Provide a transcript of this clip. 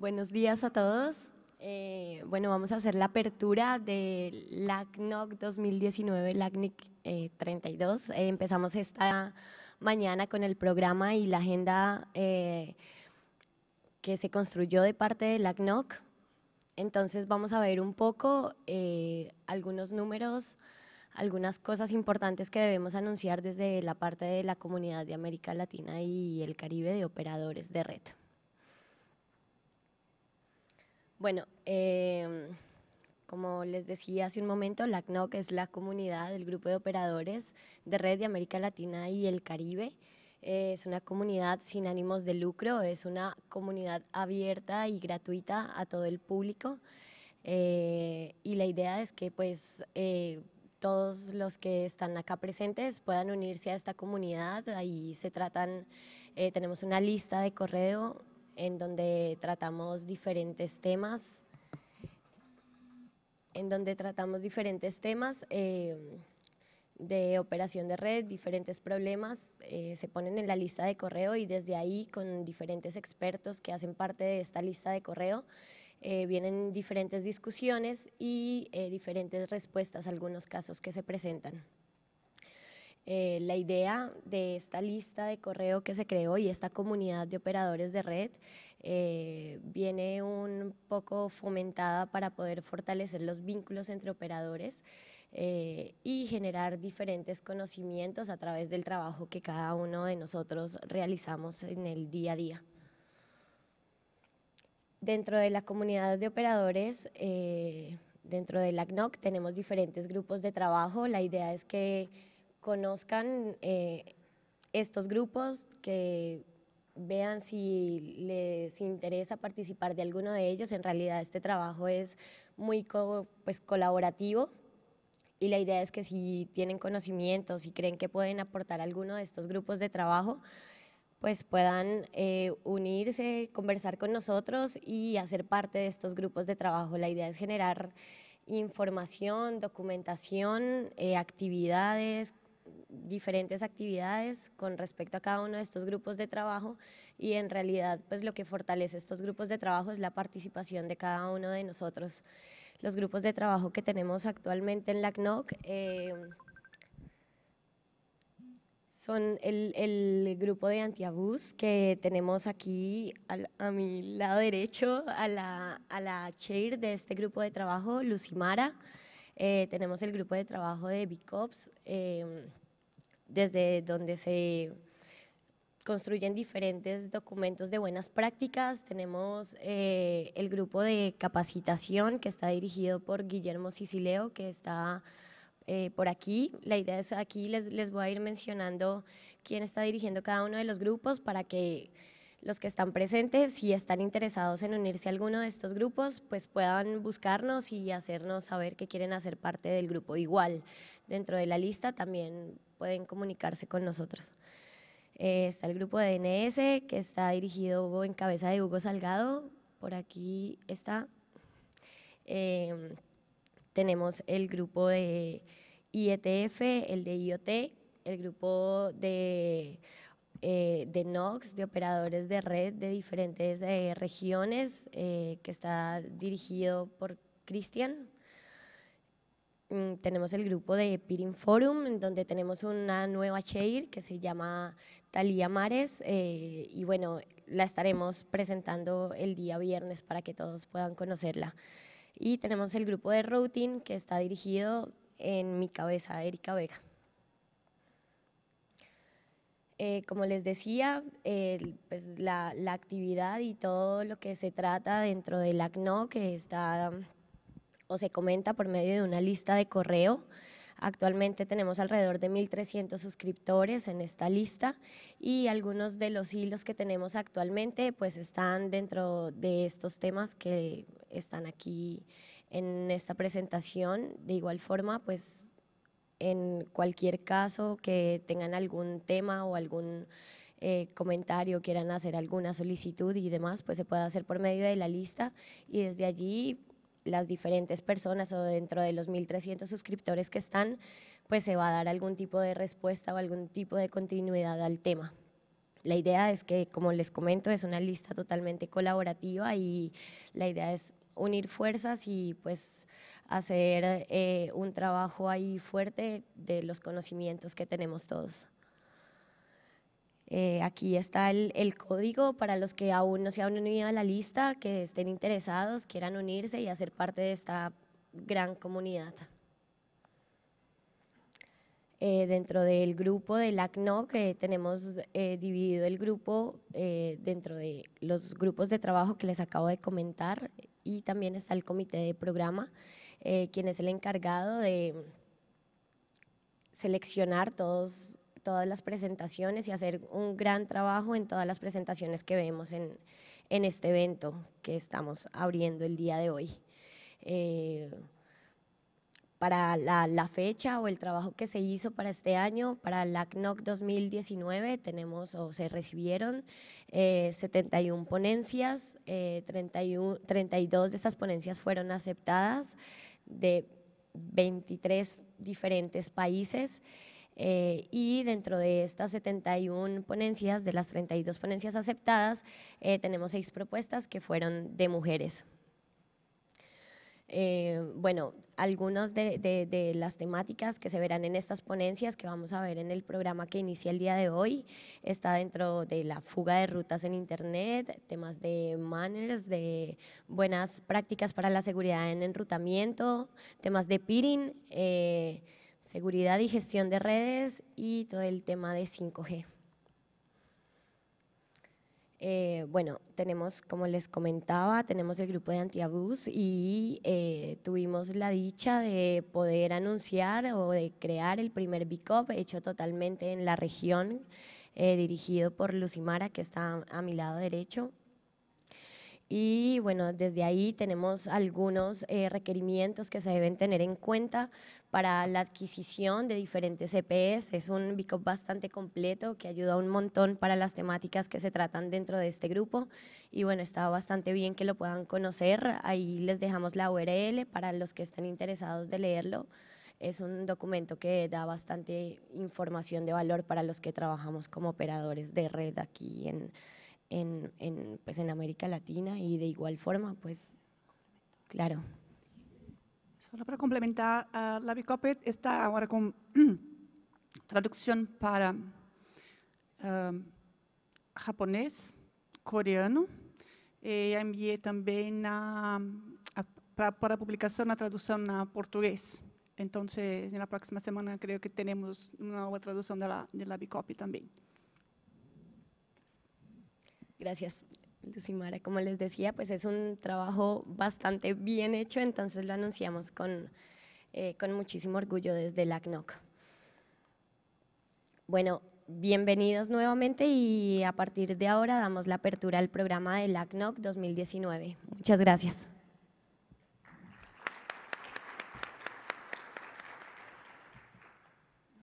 Buenos días a todos. Eh, bueno, vamos a hacer la apertura de LACNOC 2019, LACNIC 32. Eh, eh, empezamos esta mañana con el programa y la agenda que se construyó de parte de LACNOC. Entonces vamos a ver un poco algunos números, algunas cosas importantes que debemos anunciar desde la parte de la comunidad de América Latina y el Caribe de operadores de red. Bueno, em, como les decía hace un momento, la CNOC es la comunidad del grupo de operadores de red de América Latina y el Caribe. es una comunidad sin ánimos de lucro, es una comunidad abierta y gratuita a todo el público. Eh, y la idea es que pues eh, todos los que están acá presentes puedan unirse a esta comunidad. Ahí se tratan, eh, tenemos una lista de correo en donde tratamos diferentes temas, en donde tratamos diferentes temas eh, de operación de red, diferentes problemas, eh, se ponen en la lista de correo y desde ahí con diferentes expertos que hacen parte de esta lista de correo, eh, vienen diferentes discusiones y diferentes respuestas a algunos casos que se presentan. Eh, la idea de esta lista de correo que se creó y esta comunidad de operadores de red eh, viene un poco fomentada para poder fortalecer los vínculos entre operadores eh, y generar diferentes conocimientos a través del trabajo que cada uno de nosotros realizamos en el día a día. Dentro de la comunidad de operadores, dentro del ACNOC tenemos diferentes grupos de trabajo. La idea es que conozcan eh, estos grupos, que vean si les interesa participar de alguno de ellos. En realidad este trabajo es muy pues, colaborativo y la idea es que si tienen conocimientos y creen que pueden aportar alguno de estos grupos de trabajo, pues puedan eh, unirse, conversar con nosotros y hacer parte de estos grupos de trabajo. La idea es generar información, documentación, eh, actividades, diferentes actividades con respecto a cada uno de estos grupos de trabajo y en realidad pues lo que fortalece estos grupos de trabajo es la participación de cada uno de nosotros. Los grupos de trabajo que tenemos actualmente en la CNOC eh, son el, el, grupo de antiabús que tenemos aquí a mi lado derecho, a la, a la chair de este grupo de trabajo, Lucimara. Eh, tenemos el grupo de trabajo de BICOPS. Eh, desde donde se construyen diferentes documentos de buenas prácticas. Tenemos eh, el grupo de capacitación que está dirigido por Guillermo Sicileo, que está eh, por aquí. La idea es aquí les, les voy a ir mencionando quién está dirigiendo cada uno de los grupos para que los que están presentes, y están interesados en unirse a alguno de estos grupos, pues puedan buscarnos y hacernos saber que quieren hacer parte del grupo. Igual, dentro de la lista también pueden comunicarse con nosotros. Eh, está el grupo de NS, que está dirigido en cabeza de Hugo Salgado. Por aquí está. Em, tenemos el grupo de IETF, el de IoT, el grupo de, eh, de NOx, de operadores de red de diferentes eh, regiones, que está dirigido por Cristian. Mm, tenemos el grupo de Pirin Forum, donde tenemos una nueva chair que se llama Talía Mares, eh, y bueno, la estaremos presentando el día viernes para que todos puedan conocerla. Y tenemos el grupo de Routing, que está dirigido en mi cabeza, Erika Vega. Eh, como les decía, pues, la, la actividad y todo lo que se trata dentro del ACNO, que está o se comenta por medio de una lista de correo. Actualmente tenemos alrededor de 1.300 suscriptores en esta lista y algunos de los hilos que tenemos actualmente pues están dentro de estos temas que están aquí en esta presentación. De igual forma, pues en cualquier caso que tengan algún tema o algún eh, comentario, quieran hacer alguna solicitud y demás, pues se puede hacer por medio de la lista y desde allí las diferentes personas o dentro de los 1.300 suscriptores que están, pues se va a dar algún tipo de respuesta o algún tipo de continuidad al tema. La idea es que, como les comento, es una lista totalmente colaborativa y la idea es unir fuerzas y pues hacer eh, un trabajo ahí fuerte de los conocimientos que tenemos todos. Eh, aquí está el, código para los que aún no se han unido a la lista, que estén interesados, quieran unirse y hacer parte de esta gran comunidad. Eh, dentro del grupo del ACNO, que tenemos eh, dividido el grupo dentro de los grupos de trabajo que les acabo de comentar y también está el comité de programa, quien es el encargado de seleccionar todos todas las presentaciones y hacer un gran trabajo en todas las presentaciones que vemos en, en este evento que estamos abriendo el día de hoy. Eh, para la, fecha o el trabajo que se hizo para este año, para la CNOC 2019 tenemos o se recibieron 71 eh, ponencias, 31, eh, 32 de esas ponencias fueron aceptadas de 23 diferentes países. Eh, y dentro de estas 71 ponencias, de las 32 ponencias aceptadas, eh, tenemos seis propuestas que fueron de mujeres. Eh, bueno, algunas de, las temáticas que se verán en estas ponencias que vamos a ver en el programa que inicia el día de hoy está dentro de la fuga de rutas en Internet, temas de manners, de buenas prácticas para la seguridad en enrutamiento, temas de peering, eh, seguridad y gestión de redes y todo el tema de 5G. Eh, bueno, tenemos, como les comentaba, tenemos el grupo de antiabús y eh, tuvimos la dicha de poder anunciar o de crear el primer BICOP hecho totalmente en la región, eh, dirigido por Lucimara, que está a mi lado derecho. Y bueno, desde ahí tenemos algunos eh, requerimientos que se deben tener en cuenta para la adquisición de diferentes EPS. Es un BICOP bastante completo que ayuda un montón para las temáticas que se tratan dentro de este grupo. Y bueno, está bastante bien que lo puedan conocer. Ahí les dejamos la URL para los que estén interesados de leerlo. Es un documento que da bastante información de valor para los que trabajamos como operadores de red aquí en en, pues en América Latina y de igual forma, pues claro. Solo para complementar, uh, la Bicopet está ahora con traducción para um, japonés, coreano, eh, y envié también para, para, publicación la traducción a portugués. Entonces, en la próxima semana creo que tenemos una nueva traducción de la, de la también. Gracias, Lucimara. Como les decía, pues es un trabajo bastante bien hecho, entonces lo anunciamos con, eh, muchísimo orgullo desde LACNOC. Bueno, bienvenidos nuevamente y a partir de ahora damos la apertura al programa del ACNOC 2019. Muchas gracias.